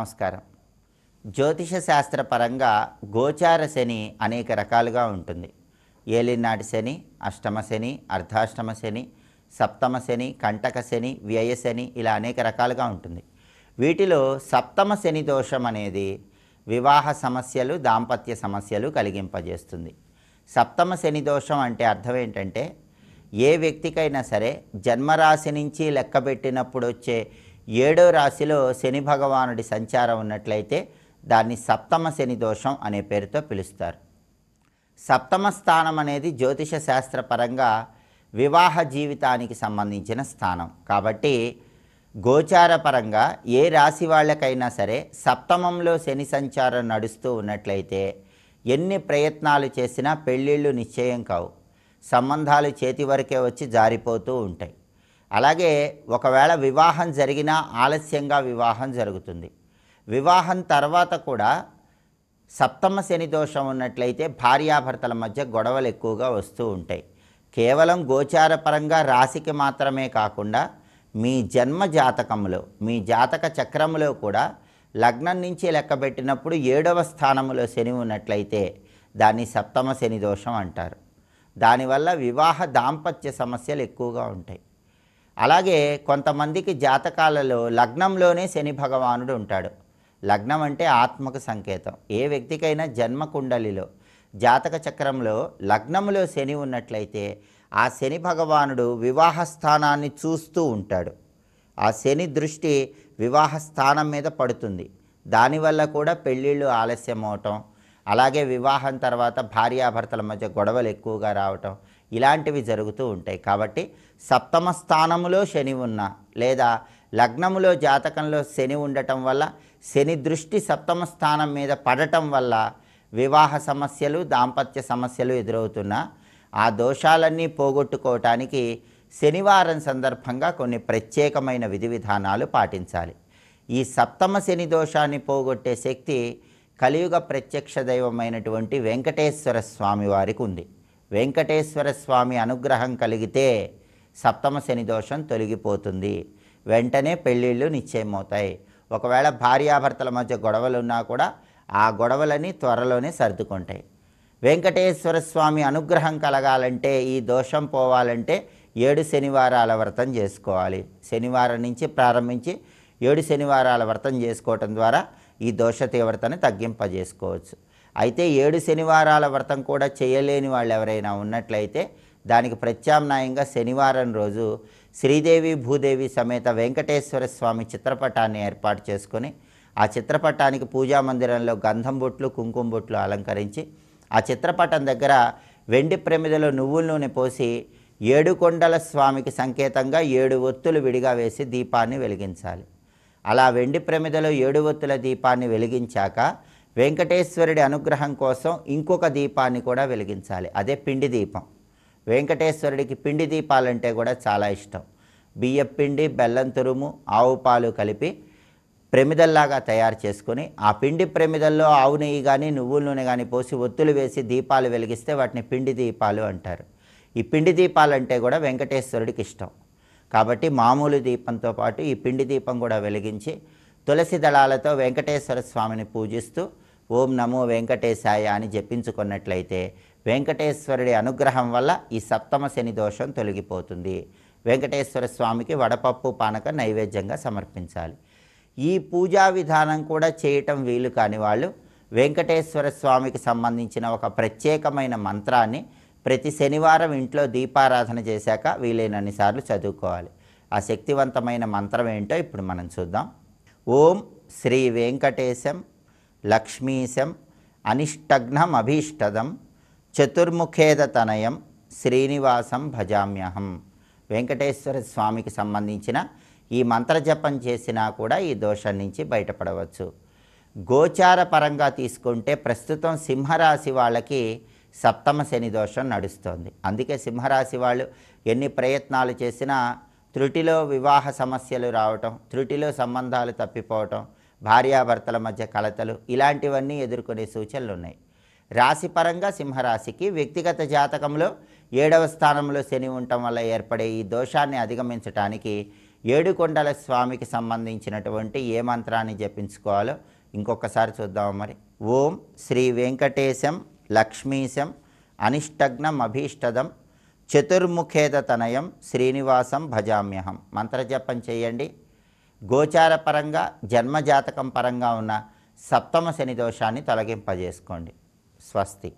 నమస్కారం జ్యోతిష శాస్త్ర పరంగా గోచార శని అనేక రకాలుగా ఉంటుంది ఏలినాటి శని అష్టమ శని అర్ధాష్టమ శని సప్తమ శని కంటక శని వ్యయ శని ఇలా అనేక రకాలుగా ఉంటుంది వీటిలో సప్తమ శని దోషం అనేది వివాహ సమస్యలు దాంపత్య సమస్యలు కలిగింపజేస్తుంది సప్తమ శని దోషం అంటే అర్థం ఏంటంటే ఏ వ్యక్తికైనా సరే జన్మరాశి నుంచి లెక్కబెట్టినప్పుడు వచ్చే ఏడో రాశిలో శని భగవానుడి సంచారం ఉన్నట్లయితే దాన్ని సప్తమ శని దోషం అనే పేరుతో పిలుస్తారు సప్తమ స్థానం అనేది జ్యోతిష శాస్త్రపరంగా వివాహ జీవితానికి సంబంధించిన స్థానం కాబట్టి గోచారపరంగా ఏ రాశి వాళ్ళకైనా సరే సప్తమంలో శని సంచారం నడుస్తూ ఉన్నట్లయితే ఎన్ని ప్రయత్నాలు చేసినా పెళ్ళిళ్ళు నిశ్చయం కావు సంబంధాలు చేతి వరకే వచ్చి జారిపోతూ ఉంటాయి అలాగే ఒకవేళ వివాహం జరిగినా ఆలస్యంగా వివాహం జరుగుతుంది వివాహం తర్వాత కూడా సప్తమ శని దోషం ఉన్నట్లయితే భార్యాభర్తల మధ్య గొడవలు ఎక్కువగా వస్తూ ఉంటాయి కేవలం గోచారపరంగా రాశికి మాత్రమే కాకుండా మీ జన్మ జాతకంలో మీ జాతక చక్రంలో కూడా లగ్నం నుంచి లెక్కబెట్టినప్పుడు ఏడవ స్థానంలో శని ఉన్నట్లయితే దాన్ని సప్తమ శని దోషం అంటారు దానివల్ల వివాహ దాంపత్య సమస్యలు ఎక్కువగా ఉంటాయి అలాగే కొంతమందికి జాతకాలలో లగ్నంలోనే శని భగవానుడు ఉంటాడు లగ్నం అంటే ఆత్మకు సంకేతం ఏ వ్యక్తికైనా జన్మ కుండలిలో జాతక చక్రంలో లగ్నంలో శని ఉన్నట్లయితే ఆ శని భగవానుడు వివాహ స్థానాన్ని చూస్తూ ఉంటాడు ఆ శని దృష్టి వివాహ స్థానం మీద పడుతుంది దానివల్ల కూడా పెళ్ళిళ్ళు ఆలస్యం అవటం అలాగే వివాహం తర్వాత భార్యాభర్తల మధ్య గొడవలు ఎక్కువగా రావటం ఇలాంటివి జరుగుతూ ఉంటాయి కాబట్టి సప్తమ స్థానములో శని ఉన్న లేదా లగ్నములో జాతకంలో శని ఉండటం వల్ల శని దృష్టి సప్తమ స్థానం మీద పడటం వల్ల వివాహ సమస్యలు దాంపత్య సమస్యలు ఎదురవుతున్న ఆ దోషాలన్నీ పోగొట్టుకోవటానికి శనివారం సందర్భంగా కొన్ని ప్రత్యేకమైన విధి విధానాలు పాటించాలి ఈ సప్తమ శని దోషాన్ని పోగొట్టే శక్తి కలియుగ ప్రత్యక్ష దైవమైనటువంటి వెంకటేశ్వర స్వామి వారికి ఉంది వెంకటేశ్వర స్వామి అనుగ్రహం కలిగితే సప్తమ శని దోషం తొలగిపోతుంది వెంటనే పెళ్ళిళ్ళు నిశ్చయమవుతాయి ఒకవేళ భార్యాభర్తల మధ్య గొడవలు ఉన్నా కూడా ఆ గొడవలని త్వరలోనే సర్దుకుంటాయి వెంకటేశ్వర స్వామి అనుగ్రహం కలగాలంటే ఈ దోషం పోవాలంటే ఏడు శనివారాల వ్రతం చేసుకోవాలి శనివారం నుంచి ప్రారంభించి ఏడు శనివారాల వ్రతం చేసుకోవటం ద్వారా ఈ దోష తీవ్రతను తగ్గింపజేసుకోవచ్చు అయితే ఏడు శనివారాల వ్రతం కూడా చేయలేని వాళ్ళు ఎవరైనా ఉన్నట్లయితే దానికి ప్రత్యామ్నాయంగా శనివారం రోజు శ్రీదేవి భూదేవి సమేత వెంకటేశ్వర స్వామి చిత్రపటాన్ని ఏర్పాటు చేసుకొని ఆ చిత్రపటానికి పూజా మందిరంలో గంధం బొట్లు కుంకుమ బొట్లు అలంకరించి ఆ చిత్రపటం దగ్గర వెండి ప్రమిదలో నువ్వుల నూనె పోసి ఏడుకొండల స్వామికి సంకేతంగా ఏడు ఒత్తులు విడిగా వేసి దీపాన్ని వెలిగించాలి అలా వెండి ప్రమిదలో ఏడు ఒత్తుల దీపాన్ని వెలిగించాక వెంకటేశ్వరుడి అనుగ్రహం కోసం ఇంకొక దీపాన్ని కూడా వెలిగించాలి అదే పిండి దీపం వెంకటేశ్వరుడికి పిండి దీపాలంటే కూడా చాలా ఇష్టం బియ్య పిండి బెల్లం తురుము ఆవు పాలు కలిపి ప్రమిదల్లాగా తయారు చేసుకొని ఆ పిండి ప్రమిదల్లో ఆవు నెయ్యి కానీ నువ్వుల నూనె కానీ పోసి ఒత్తులు వేసి దీపాలు వెలిగిస్తే వాటిని పిండి దీపాలు అంటారు ఈ పిండి దీపాలంటే కూడా వెంకటేశ్వరుడికి ఇష్టం కాబట్టి మామూలు దీపంతో పాటు ఈ పిండి దీపం కూడా వెలిగించి తులసి దళాలతో వెంకటేశ్వర స్వామిని పూజిస్తూ ఓం నమో వెంకటేశాయ అని జపించుకున్నట్లయితే వెంకటేశ్వరుడి అనుగ్రహం వల్ల ఈ సప్తమ శని దోషం తొలగిపోతుంది వెంకటేశ్వర స్వామికి వడపప్పు పానక నైవేద్యంగా సమర్పించాలి ఈ పూజా విధానం కూడా చేయటం వీలు కాని వాళ్ళు వెంకటేశ్వర స్వామికి సంబంధించిన ఒక ప్రత్యేకమైన మంత్రాన్ని ప్రతి శనివారం ఇంట్లో దీపారాధన చేశాక వీలైనన్ని సార్లు చదువుకోవాలి ఆ శక్తివంతమైన మంత్రం ఏంటో ఇప్పుడు మనం చూద్దాం ఓం శ్రీ వెంకటేశం లక్ష్మీశం అనిష్టఘ్నం అభీష్టదం చతుర్ముఖేదతనయం శ్రీనివాసం భజామ్యహం వెంకటేశ్వర స్వామికి సంబంధించిన ఈ మంత్రజపం చేసినా కూడా ఈ దోషం నుంచి బయటపడవచ్చు గోచార పరంగా తీసుకుంటే ప్రస్తుతం సింహరాశి వాళ్ళకి సప్తమ శని దోషం నడుస్తోంది అందుకే సింహరాశి వాళ్ళు ఎన్ని ప్రయత్నాలు చేసినా త్రుటిలో వివాహ సమస్యలు రావటం త్రుటిలో సంబంధాలు తప్పిపోవటం భార్యాభర్తల మధ్య కలతలు ఇలాంటివన్నీ ఎదుర్కొనే సూచనలు ఉన్నాయి రాశిపరంగా సింహరాశికి వ్యక్తిగత జాతకంలో ఏడవ స్థానంలో శని ఉండటం వల్ల ఏర్పడే ఈ దోషాన్ని అధిగమించటానికి ఏడుకొండల స్వామికి సంబంధించినటువంటి ఏ మంత్రాన్ని జపించుకోవాలో ఇంకొకసారి చూద్దాం మరి ఓం శ్రీ వెంకటేశం లక్ష్మీశం అనిష్టగ్నం అభీష్టదం చతుర్ముఖేద తనయం శ్రీనివాసం భజామ్యహం మంత్రజపం చేయండి గోచార పరంగా జన్మజాతకం పరంగా ఉన్న సప్తమ శని దోషాన్ని తొలగింపజేసుకోండి స్వస్తి